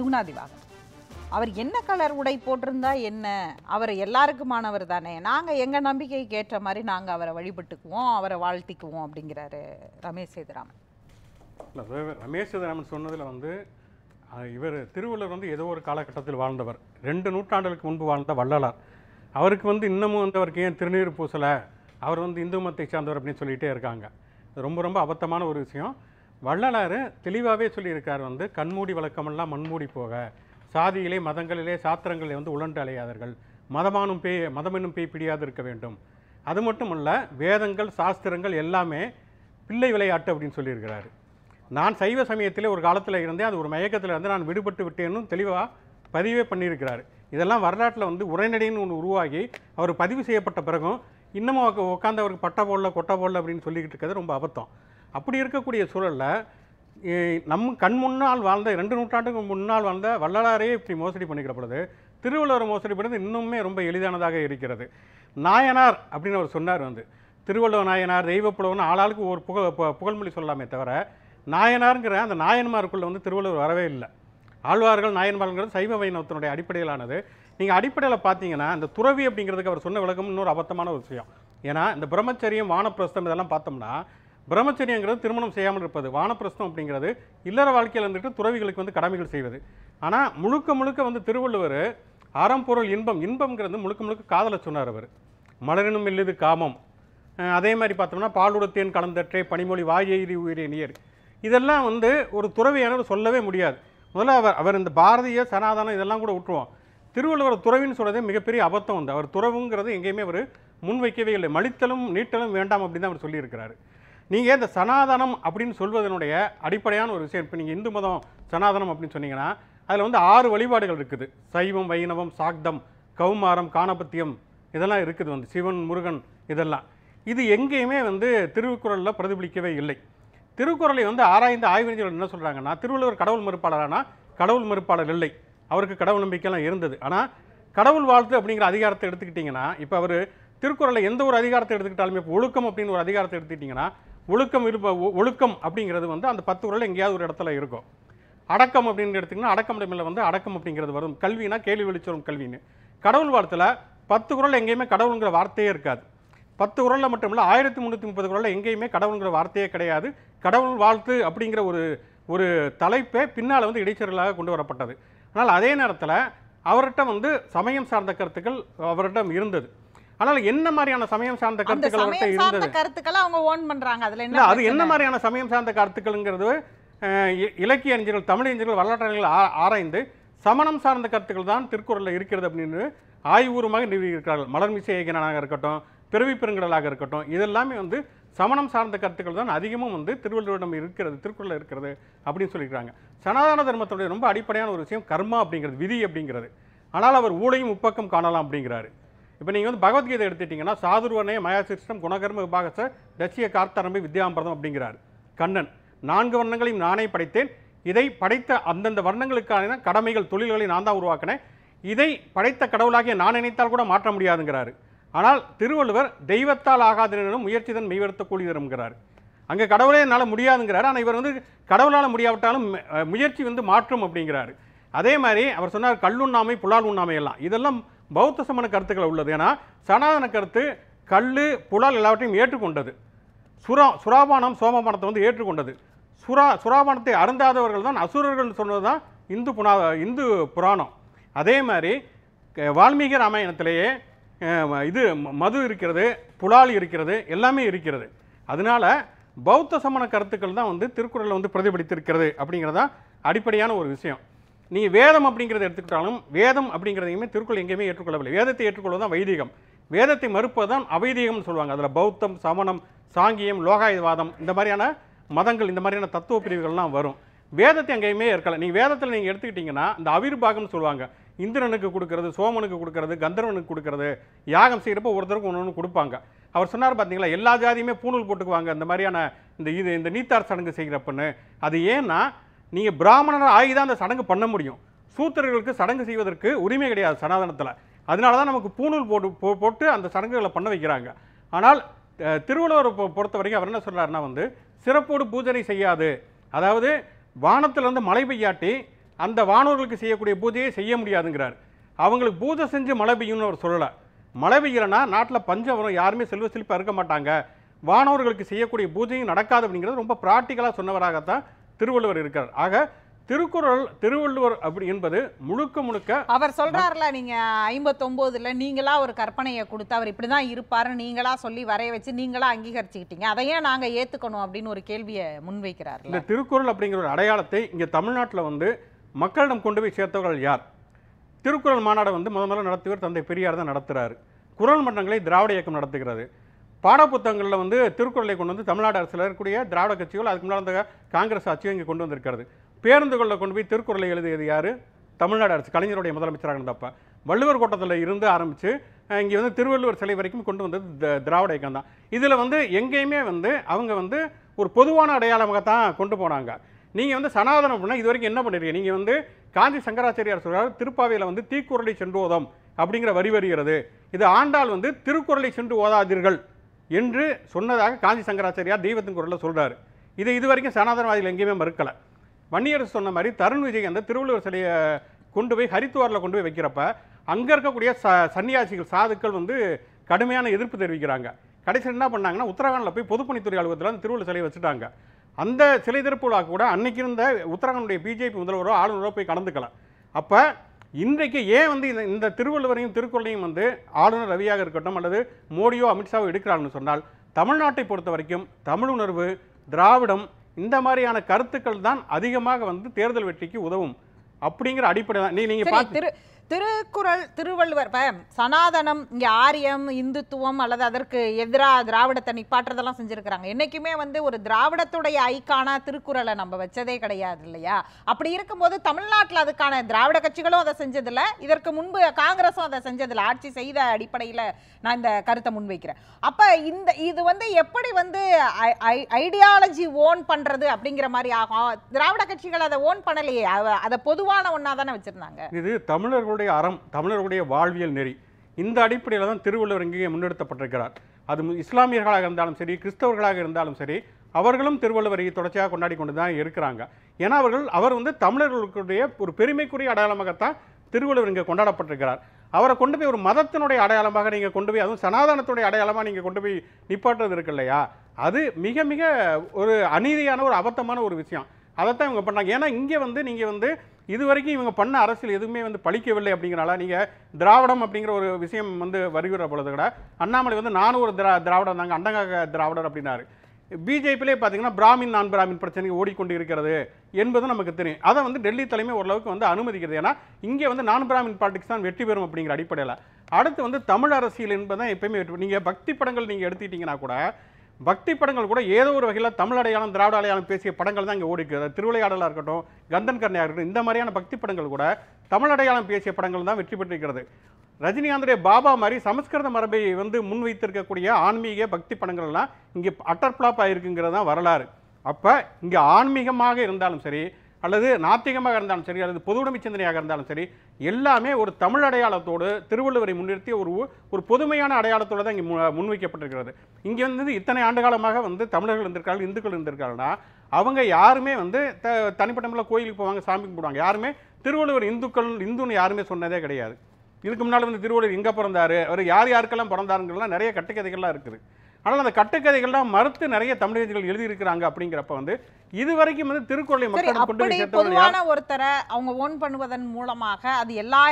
சிவநாதி பாகன் அவர் என்ன கலர் உடை போட்டிருந்தா என்ன அவர் எல்லாருக்குமானவர் தானே நாங்கள் எங்கள் நம்பிக்கைக்கு ஏற்ற மாதிரி நாங்கள் அவரை வழிபட்டுக்குவோம் அவரை வாழ்த்திக்குவோம் அப்படிங்கிறாரு ரமேஷ் சேதுராமன் ரமேஷ் சேதுராமன் சொன்னதில் வந்து இவர் திருவள்ளுவர் வந்து ஏதோ ஒரு காலகட்டத்தில் வாழ்ந்தவர் ரெண்டு நூற்றாண்டுகளுக்கு முன்பு வாழ்ந்த வள்ளலார் அவருக்கு வந்து இன்னமும் வந்து அவருக்கு ஏன் திருநீர் பூசலை அவர் வந்து இந்து மதத்தை சார்ந்தவர் அப்படின்னு சொல்லிகிட்டே இருக்காங்க ரொம்ப ரொம்ப அபத்தமான ஒரு விஷயம் வள்ளலாறு தெளிவாகவே சொல்லியிருக்கார் வந்து கண்மூடி வழக்கமெல்லாம் மண்மூடி போக சாதியிலே மதங்களிலே சாத்திரங்களிலே வந்து உழண்டு அலையாதர்கள் மதமானும் பேய் மதமெனும் பேய் பிடியாது இருக்க வேண்டும் அது மட்டும் இல்லை வேதங்கள் சாஸ்திரங்கள் எல்லாமே பிள்ளை விளையாட்டு அப்படின்னு சொல்லியிருக்கிறார் நான் சைவ சமயத்தில் ஒரு காலத்தில் இருந்தேன் அது ஒரு மயக்கத்தில் இருந்து நான் விடுபட்டு விட்டேன்னு தெளிவாக பதிவே பண்ணியிருக்கிறார் இதெல்லாம் வரலாற்றில் வந்து உரைநடைன்னு ஒன்று உருவாகி அவர் பதிவு செய்யப்பட்ட பிறகும் இன்னமும் உட்காந்து அவருக்கு பட்டை போடல கொட்டை போடல அப்படின்னு சொல்லிக்கிட்டு இருக்கிறது ரொம்ப அபத்தம் அப்படி இருக்கக்கூடிய சூழலில் நம் கண் முன்னால் வாழ்ந்த ரெண்டு நூற்றாண்டுக்கு முன்னால் வாழ்ந்த வள்ளலாரே இப்படி மோசடி பண்ணிக்கிற பொழுது திருவள்ளுவர் மோசடி பண்ணுறது இன்னுமே ரொம்ப எளிதானதாக இருக்கிறது நாயனார் அப்படின்னு அவர் சொன்னார் வந்து திருவள்ளுவர் நாயனார் தெய்வப்புலவன் ஆளாளுக்கு ஒரு புகழ் புகழ்மொழி சொல்லலாமே தவிர நாயனாருங்கிற அந்த நாயன்மாருக்குள்ளே வந்து திருவள்ளுவர் வரவே இல்லை ஆழ்வார்கள் நாயன்மார்கிறது சைவ வைணவத்தினுடைய அடிப்படையிலானது நீங்கள் அடிப்படையில் பார்த்தீங்கன்னா இந்த துறவி அப்படிங்கிறதுக்கு அவர் சொன்ன விளக்கம் இன்னொரு அபத்தமான ஒரு விஷயம் ஏன்னா இந்த பிரம்மச்சரியம் வானப்பிரஸ்தம் இதெல்லாம் பார்த்தோம்னா பிரம்மச்சரியங்கிறது திருமணம் செய்யாமல் இருப்பது வானப்பிரஸ்தம் அப்படிங்கிறது இல்லற வாழ்க்கையில் இருந்துட்டு துறவிகளுக்கு வந்து கடமைகள் செய்வது ஆனால் முழுக்க முழுக்க வந்து திருவள்ளுவர் அறம் பொருள் இன்பம் இன்பம்ங்கிறது முழுக்க முழுக்க காதலை சொன்னார் அவர் மலரினும் இல்லது காமம் அதே மாதிரி பார்த்தோம்னா பாலுடத்தேன் கலந்தற்றே பனிமொழி வாயெய்தி உயிரே நீர் இதெல்லாம் வந்து ஒரு துறவியானவர் சொல்லவே முடியாது முதல்ல அவர் அவர் இந்த பாரதிய சனாதனம் இதெல்லாம் கூட விட்டுருவோம் திருவள்ளுவர் துறவின்னு சொல்கிறதே மிகப்பெரிய அபத்தம் வந்து அவர் துறவுங்கிறது எங்கேயுமே அவர் முன்வைக்கவே இல்லை மலித்தலும் நீட்டலும் வேண்டாம் அப்படின்னு தான் அவர் சொல்லியிருக்கிறாரு நீங்கள் இந்த சனாதனம் அப்படின்னு சொல்வதனுடைய அடிப்படையான ஒரு விஷயம் இப்போ நீங்கள் இந்து மதம் சனாதனம் அப்படின்னு சொன்னீங்கன்னா அதில் வந்து ஆறு வழிபாடுகள் இருக்குது சைவம் வைணவம் சாக்தம் கௌமாரம் காணபத்தியம் இதெல்லாம் இருக்குது வந்து சிவன் முருகன் இதெல்லாம் இது எங்கேயுமே வந்து திருக்குறளில் பிரதிபலிக்கவே இல்லை திருக்குறளை வந்து ஆராய்ந்து ஆய்வறிஞர்கள் என்ன சொல்கிறாங்கன்னா திருவள்ளுவர் கடவுள் மறுப்பாளரானா கடவுள் மறுப்பாளர் இல்லை அவருக்கு கடவுள் நம்பிக்கைலாம் இருந்தது ஆனால் கடவுள் வாழ்த்து அப்படிங்கிற அதிகாரத்தை எடுத்துக்கிட்டிங்கன்னா இப்போ அவர் திருக்குறளை எந்த ஒரு அதிகாரத்தை எடுத்துக்கிட்டாலுமே இப்போ ஒழுக்கம் அப்படின்னு ஒரு அதிகாரத்தை எடுத்துக்கிட்டிங்கன்னா ஒழுக்கம் இருப்ப ஒழுக்கம் அப்படிங்கிறது வந்து அந்த பத்து குரல் எங்கேயாவது ஒரு இடத்துல இருக்கும் அடக்கம் அப்படின்னு எடுத்திங்கன்னா அடக்கமிடமில்ல வந்து அடக்கம் அப்படிங்கிறது வரும் கல்வினா கேள்வி வெளிச்சோறும் கல்வின்னு கடவுள் வாழ்த்தில் பத்து குரல் எங்கேயுமே கடவுளுங்கிற வார்த்தையே இருக்காது பத்து குரலில் மட்டும் இல்லை ஆயிரத்தி முந்நூற்றி முப்பது குரலில் எங்கேயுமே கடவுளுங்கிற வார்த்தையே கிடையாது கடவுள் வாழ்த்து அப்படிங்கிற ஒரு ஒரு தலைப்பே பின்னால் வந்து இடைச்சர்களாக கொண்டு வரப்பட்டது ஆனால் அதே நேரத்தில் அவர்கிட்ட வந்து சமயம் சார்ந்த கருத்துக்கள் அவரிடம் இருந்தது ஆனால் என்ன மாதிரியான சமயம் சார்ந்த கருத்துக்கள் அவர்கிட்ட இருந்தது கருத்துக்களை அவங்க ஓன் பண்றாங்க அதுல என்ன அது என்ன மாதிரியான சமயம் சார்ந்த கருத்துக்கள்ங்கிறது இலக்கிய அறிஞர்கள் தமிழ் அறிஞர்கள் வரலாற்று ஆராய்ந்து சமணம் சார்ந்த கருத்துக்கள் தான் திருக்குறளில் இருக்கிறது அப்படின்னு ஆய்வூர்வமாக நிறுவியிருக்கிறார்கள் மலர்மிசை ஏகனாக இருக்கட்டும் பிறவி பெருங்கடலாக இருக்கட்டும் இதெல்லாமே வந்து சமணம் சார்ந்த கருத்துக்கள் தான் அதிகமும் வந்து திருவள்ளுவரிடம் இருக்கிறது திருக்குறளில் இருக்கிறது அப்படின்னு சொல்லியிருக்காங்க சனாதன தர்மத்துடைய ரொம்ப அடிப்படையான ஒரு விஷயம் கர்மா அப்படிங்கிறது விதி அப்படிங்கிறது ஆனால் அவர் ஊழையும் உப்பக்கம் காணலாம் அப்படிங்கிறாரு இப்போ நீங்கள் வந்து பகவத்கீதை எடுத்துட்டிங்கன்னா சாதுர்வனைய மயாசிஷ்டம் குணகர்ம விபாகச தட்சிய கார்த்தரம்பி வித்யாம்பிரதம் அப்படிங்கிறார் கண்ணன் நான்கு வர்ணங்களையும் நானே படைத்தேன் இதை படைத்த அந்தந்த வர்ணங்களுக்கான கடமைகள் தொழில்களை நான் தான் உருவாக்கினேன் இதை படைத்த கடவுளாகிய நான் நினைத்தால் கூட மாற்ற முடியாதுங்கிறாரு ஆனால் திருவள்ளுவர் தெய்வத்தால் ஆகாதனும் முயற்சி தன் மெய்வெடுத்த கூலிதருங்கிறார் அங்கே கடவுளே என்னால் முடியாதுங்கிறார் ஆனால் இவர் வந்து கடவுளால் முடியாவிட்டாலும் முயற்சி வந்து மாற்றும் அப்படிங்கிறார் அதே மாதிரி அவர் சொன்னார் கல்லுண்ணாமை புலால் உண்ணாமை எல்லாம் இதெல்லாம் பௌத்த சமண கருத்துக்கள் உள்ளது ஏன்னா சனாதன கருத்து கல் புலால் எல்லாவற்றையும் ஏற்றுக்கொண்டது சுரா சுராபானம் சோமபானத்தை வந்து ஏற்றுக்கொண்டது சுரா சுராபானத்தை அருந்தாதவர்கள் தான் அசுரர்கள் சொன்னது தான் இந்து புனா இந்து புராணம் அதே மாதிரி வால்மீகி ராமாயணத்திலேயே இது மது இருக்கிறது புலால் இருக்கிறது எல்லாமே இருக்கிறது அதனால் பௌத்த சமண கருத்துக்கள் தான் வந்து திருக்குறளில் வந்து பிரதிபலித்திருக்கிறது அப்படிங்கிறதான் அடிப்படையான ஒரு விஷயம் நீ வேதம் அப்படிங்கிறத எடுத்துக்கிட்டாலும் வேதம் அப்படிங்கிறதையுமே திருக்குள் எங்கேயுமே ஏற்றுக்கொள்ளவில்லை வேதத்தை ஏற்றுக்கொள்வது தான் வைதிகம் வேதத்தை மறுப்பது தான் அவைதிகம்னு சொல்லுவாங்க அதில் பௌத்தம் சமணம் சாங்கியம் லோகாயுதவாதம் இந்த மாதிரியான மதங்கள் இந்த மாதிரியான தத்துவ பிரிவுகள்லாம் வரும் வேதத்தை எங்கேயுமே ஏற்கலை நீங்கள் வேதத்தில் நீங்கள் எடுத்துக்கிட்டிங்கன்னா இந்த அவிர்பாகம்னு சொல்லுவாங்க இந்திரனுக்கு கொடுக்கறது சோமனுக்கு கொடுக்கறது கந்தர்வனுக்கு கொடுக்கறது யாகம் செய்கிறப்ப ஒருத்தருக்கு ஒன்று ஒன்று கொடுப்பாங்க அவர் சொன்னார் பார்த்தீங்களா எல்லா ஜாதியுமே பூணூல் போட்டுக்குவாங்க இந்த மாதிரியான இந்த இது இந்த நீத்தார் சடங்கு செய்கிறப்பன்னு அது ஏன்னா நீங்கள் பிராமணராக ஆகி தான் அந்த சடங்கு பண்ண முடியும் சூத்திரர்களுக்கு சடங்கு செய்வதற்கு உரிமை கிடையாது சனாதனத்தில் அதனால தான் நமக்கு பூணூல் போட்டு போட்டு அந்த சடங்குகளை பண்ண வைக்கிறாங்க ஆனால் திருவள்ளுவர் பொறுத்த வரைக்கும் அவர் என்ன சொல்கிறாருன்னா வந்து சிறப்போடு பூஜனை செய்யாது அதாவது வானத்திலிருந்து மழை பெய்யாட்டி அந்த வானூர்களுக்கு செய்யக்கூடிய பூஜையை செய்ய முடியாதுங்கிறார் அவங்களுக்கு பூஜை செஞ்சு மழை பெய்யும்னு அவர் சொல்லலை மழை பெய்யலைன்னா நாட்டில் பஞ்சம் வரும் யாருமே செல்வ செழிப்பாக இருக்க மாட்டாங்க வானவர்களுக்கு செய்யக்கூடிய பூஜையும் நடக்காது அப்படிங்கிறது ரொம்ப ப்ராக்டிக்கலாக சொன்னவராகத்தான் திருவள்ளுவர் இருக்கிறார் ஆக திருக்குறள் திருவள்ளுவர் அப்படி என்பது முழுக்க முழுக்க அவர் சொல்றாருல நீங்க ஐம்பத்தொன்பதுல நீங்களா ஒரு கற்பனையை கொடுத்து அவர் இப்படிதான் இருப்பாரு நீங்களா சொல்லி வரைய வச்சு நீங்களா அங்கீகரிச்சுக்கிட்டீங்க அதையே நாங்க ஏத்துக்கணும் அப்படின்னு ஒரு கேள்வியை முன்வைக்கிறார் இந்த திருக்குறள் அப்படிங்கிற ஒரு அடையாளத்தை இங்க தமிழ்நாட்டில் வந்து மக்களிடம் கொண்டு போய் சேர்த்தவர்கள் யார் திருக்குறள் மாநாடு வந்து முதல்ல நடத்துவர் தந்தை பெரியார் தான் நடத்துறாரு குரல் மன்றங்களை திராவிட இயக்கம் நடத்துகிறது பாடப்புத்தகங்களில் வந்து திருக்குறளை கொண்டு வந்து தமிழ்நாடு அரசில் இருக்கக்கூடிய திராவிட கட்சிகள் அதுக்கு முன்னால் அந்த காங்கிரஸ் ஆட்சியும் இங்கே கொண்டு வந்திருக்கிறது பேருந்துகளில் கொண்டு போய் திருக்குறளை எழுதியது யார் தமிழ்நாடு அரசு கலைஞருடைய முதலமைச்சராக இருந்தப்ப வள்ளுவர் கோட்டத்தில் இருந்து ஆரம்பித்து இங்கே வந்து திருவள்ளுவர் சிலை வரைக்கும் கொண்டு வந்தது திராவிட இயக்கம் தான் இதில் வந்து எங்கேயுமே வந்து அவங்க வந்து ஒரு பொதுவான அடையாளமாக தான் கொண்டு போனாங்க நீங்கள் வந்து சனாதனம் அப்படின்னா இது வரைக்கும் என்ன பண்ணுறீங்க நீங்கள் வந்து காஞ்சி சங்கராச்சாரியார் சொல்கிறார் திருப்பாவையில் வந்து தீக்குறளை சென்று ஓதம் அப்படிங்கிற வரி வருகிறது இது ஆண்டால் வந்து திருக்குறளை சென்று ஓதாதீர்கள் என்று சொன்னதாக காஞ்சி சங்கராச்சாரியார் தெய்வத்தின் குரலில் சொல்கிறார் இதை இது வரைக்கும் சனாதனவாதிகள் எங்கேயுமே மறுக்கலை வன்னியரசு சொன்ன மாதிரி தருண் விஜய் அந்த திருவள்ளுவர் சிலையை கொண்டு போய் ஹரித்துவாரில் கொண்டு போய் வைக்கிறப்ப அங்கே இருக்கக்கூடிய ச சன்னியாசிகள் சாதுக்கள் வந்து கடுமையான எதிர்ப்பு தெரிவிக்கிறாங்க கடைசியில் என்ன பண்ணாங்கன்னா உத்தரகாண்டில் போய் பொதுப்பணித்துறை அலுவலகத்தில் அந்த திருவள்ளுவர் சிலையை வச்சுட்டாங்க அந்த சிலை திருப்புழா கூட அன்னைக்கு இருந்த உத்தரகாண்டுடைய பிஜேபி முதல்வரோ ஆளுநரோ போய் கலந்துக்கலாம் அப்போ இன்றைக்கு ஏன் வந்து இந்த இந்த திருவள்ளுவரையும் திருக்குறளையும் வந்து ஆளுநர் ரவியாக இருக்கட்டும் அல்லது மோடியோ அமித்ஷாவோ எடுக்கிறாங்கன்னு சொன்னால் தமிழ்நாட்டை பொறுத்த வரைக்கும் தமிழ் உணர்வு திராவிடம் இந்த மாதிரியான கருத்துக்கள் தான் அதிகமாக வந்து தேர்தல் வெற்றிக்கு உதவும் அப்படிங்கிற அடிப்படை தான் நீ நீங்கள் பார்த்து திருக்குறள் திருவள்ளுவர் சனாதனம் இங்கே ஆரியம் இந்துத்துவம் அல்லது அதற்கு எதிராக திராவிடத்தை நிப்பாட்டுறதெல்லாம் செஞ்சுருக்கிறாங்க என்றைக்குமே வந்து ஒரு திராவிடத்துடைய ஐக்கான திருக்குறளை நம்ம வச்சதே கிடையாது இல்லையா அப்படி இருக்கும்போது தமிழ்நாட்டில் அதுக்கான திராவிட கட்சிகளும் அதை செஞ்சதில்லை இதற்கு முன்பு காங்கிரஸும் அதை செஞ்சதில்லை ஆட்சி செய்த அடிப்படையில் நான் இந்த கருத்தை முன்வைக்கிறேன் அப்போ இந்த இது வந்து எப்படி வந்து ஐடியாலஜி ஓன் பண்ணுறது அப்படிங்கிற மாதிரி ஆகும் திராவிட கட்சிகள் அதை ஓன் பண்ணலையே அதை பொதுவான ஒன்றா தானே வச்சுருந்தாங்க இது தமிழர்களுடைய தமிழருடைய அறம் தமிழருடைய வாழ்வியல் நெறி இந்த அடிப்படையில் தான் திருவள்ளுவர் இங்கே முன்னெடுத்தப்பட்டிருக்கிறார் அது இஸ்லாமியர்களாக இருந்தாலும் சரி கிறிஸ்தவர்களாக இருந்தாலும் சரி அவர்களும் திருவள்ளுவரை தொடர்ச்சியாக கொண்டாடி கொண்டு தான் இருக்கிறாங்க ஏன்னா அவர்கள் அவர் வந்து தமிழர்களுடைய ஒரு பெருமைக்குரிய அடையாளமாகத்தான் திருவள்ளுவர் இங்கே கொண்டாடப்பட்டிருக்கிறார் அவரை கொண்டு போய் ஒரு மதத்தினுடைய அடையாளமாக நீங்கள் கொண்டு போய் அதுவும் சனாதனத்துடைய அடையாளமாக நீங்கள் கொண்டு போய் நிப்பாட்டுறது இருக்கு இல்லையா அது மிக மிக ஒரு அநீதியான ஒரு அபத்தமான ஒரு விஷயம் அதைத்தான் இவங்க பண்ணாங்க ஏன்னா இங்கே வந்து நீங்கள் வந்து இது வரைக்கும் இவங்க பண்ண அரசியல் எதுவுமே வந்து பழிக்கவில்லை அப்படிங்கிறனால நீங்கள் திராவிடம் அப்படிங்கிற ஒரு விஷயம் வந்து வருகிற பொழுது கூட அண்ணாமலை வந்து நானும் ஒரு திரா திராவிடம் தாங்க அண்டங்காக திராவிடர் அப்படின்னாரு பிஜேபியிலே பார்த்தீங்கன்னா பிராமின் நான் பிராமின் பிரச்சனை ஓடிக்கொண்டு இருக்கிறது என்பது நமக்கு தெரியும் அதை வந்து டெல்லி தலைமை ஓரளவுக்கு வந்து அனுமதிக்கிறது ஏன்னா இங்கே வந்து நான் பிராமின் பாலிடிக்ஸ் தான் வெற்றி பெறும் அப்படிங்கிற அடிப்படையில் அடுத்து வந்து தமிழ் அரசியல் என்பதான் எப்பயுமே நீங்கள் பக்தி படங்கள் நீங்கள் எடுத்துக்கிட்டிங்கன்னா கூட பக்தி படங்கள் கூட ஏதோ ஒரு வகையில் தமிழ் அடையாளம் திராவிட அடையாளம் பேசிய படங்கள் தான் இங்கே ஓடிக்கிறது திருவிளையாடலாக இருக்கட்டும் கந்தன் கர்ணையாக இருக்கட்டும் இந்த மாதிரியான பக்தி படங்கள் கூட தமிழ் அடையாளம் பேசிய படங்கள் தான் வெற்றி பெற்றிருக்கிறது ரஜினிகாந்துடைய பாபா மாதிரி சமஸ்கிருத மரபை வந்து முன்வைத்திருக்கக்கூடிய ஆன்மீக பக்தி படங்கள்லாம் இங்கே அட்டர் ஆகிருக்குங்கிறது தான் வரலாறு அப்போ இங்கே ஆன்மீகமாக இருந்தாலும் சரி அல்லது நாத்திகமாக இருந்தாலும் சரி அல்லது பொதுவுடைமை சிந்தனையாக இருந்தாலும் சரி எல்லாமே ஒரு தமிழ் அடையாளத்தோடு திருவள்ளுவரை முன்னிறுத்தி ஒரு ஒரு பொதுமையான அடையாளத்தோடு தான் இங்கே முன்வைக்கப்பட்டிருக்கிறது இங்கே வந்து இத்தனை ஆண்டு காலமாக வந்து தமிழர்கள் இருந்திருக்காங்க இந்துக்கள் இருந்திருக்காங்கன்னா அவங்க யாருமே வந்து த தனிப்பட்ட முறையில் கோயிலுக்கு போவாங்க சாமி கும்பிடுவாங்க யாருமே திருவள்ளுவர் இந்துக்கள் இந்துன்னு யாருமே சொன்னதே கிடையாது இதுக்கு முன்னால் வந்து திருவள்ளுவர் எங்கே பிறந்தார் அவர் யார் யாருக்கெல்லாம் பிறந்தாருங்கிறலாம் நிறைய கட்டுக்கதைகள்லாம் இருக்குது ஆனால் அந்த கட்டுக்கதைகள்லாம் மறுத்து நிறைய தமிழர்கள் எழுதியிருக்கிறாங்க அப்படிங்கிறப்ப வந்து இது வரைக்கும் வந்து திருக்குறளை மக்கள் கொண்டு பொதுவான ஒருத்தரை அவங்க ஓன் பண்ணுவதன் மூலமாக அது எல்லா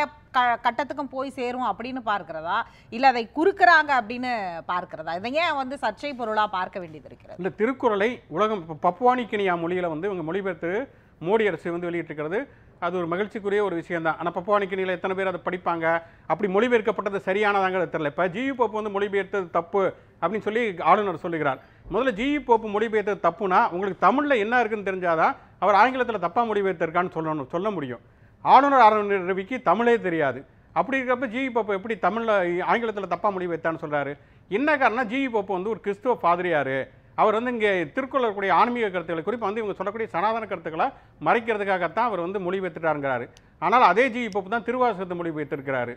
கட்டத்துக்கும் போய் சேரும் அப்படின்னு பார்க்கிறதா இல்லை அதை குறுக்கிறாங்க அப்படின்னு பார்க்கிறதா இதை ஏன் வந்து சர்ச்சை பொருளாக பார்க்க வேண்டியது இருக்கிறது இந்த திருக்குறளை உலகம் பப்வானி கினியா மொழியில் வந்து இவங்க மொழிபெயர்த்து மோடி அரசு வந்து வெளியிட்டிருக்கிறது அது ஒரு மகிழ்ச்சிக்குரிய ஒரு விஷயம் தான் ஆனால் பப்பா நிக்கினியில் எத்தனை பேர் அதை படிப்பாங்க அப்படி மொழிபெயர்க்கப்பட்டது சரியானதாங்கிறது தெரில இப்போ ஜியு போப்பு வந்து மொழிபெயர்த்தது தப்பு அப்படின்னு சொல்லி ஆளுநர் சொல்லுகிறார் முதல்ல ஜியு போப்பு மொழிபெயர்த்தது தப்புனா உங்களுக்கு தமிழில் என்ன இருக்குன்னு தெரிஞ்சாதான் அவர் ஆங்கிலத்தில் தப்பாக மொழிபெயர்த்திருக்கான்னு சொல்லணும் சொல்ல முடியும் ஆளுநர் ஆளுநர் ரவிக்கு தமிழே தெரியாது அப்படி இருக்கிறப்ப ஜிஇ போப்பு எப்படி தமிழில் ஆங்கிலத்தில் தப்பாக மொழிபெயர்த்தான்னு சொல்கிறாரு என்ன காரணம் ஜிஇ போப்பு வந்து ஒரு கிறிஸ்துவ பாதிரியார் அவர் வந்து இங்கே திருக்குள்ளக்கூடிய ஆன்மீக கருத்துக்களை குறிப்பாக வந்து இவங்க சொல்லக்கூடிய சனாதன கருத்துக்களை மறைக்கிறதுக்காகத்தான் அவர் வந்து மொழிபெற்றுட்டாருங்கிறாரு ஆனால் அதே ஜி இப்போ தான் திருவாசகத்தை மொழி மொழிபெற்றிருக்கிறாரு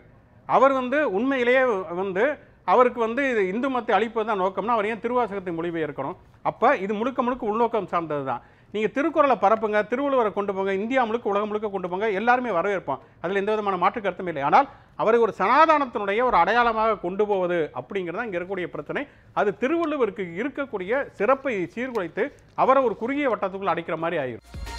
அவர் வந்து உண்மையிலேயே வந்து அவருக்கு வந்து இது இந்து மதத்தை அழிப்பது தான் நோக்கம்னா அவர் ஏன் திருவாசகத்தை மொழிபெயர்க்கணும் அப்போ இது முழுக்க முழுக்க உள்நோக்கம் சார்ந்தது தான் நீங்கள் திருக்குறளை பரப்புங்க திருவள்ளுவரை கொண்டு போங்க இந்தியா முழுக்க உலகம் முழுக்க கொண்டு போங்க எல்லாருமே வரவேற்போம் அதில் எந்த விதமான மாற்று கருத்துமே இல்லை ஆனால் அவரை ஒரு சனாதானத்தினுடைய ஒரு அடையாளமாக கொண்டு போவது அப்படிங்கிறது இங்கே இருக்கக்கூடிய பிரச்சனை அது திருவள்ளுவருக்கு இருக்கக்கூடிய சிறப்பை சீர்குலைத்து அவரை ஒரு குறுகிய வட்டத்துக்குள் அடைக்கிற மாதிரி ஆயிடும்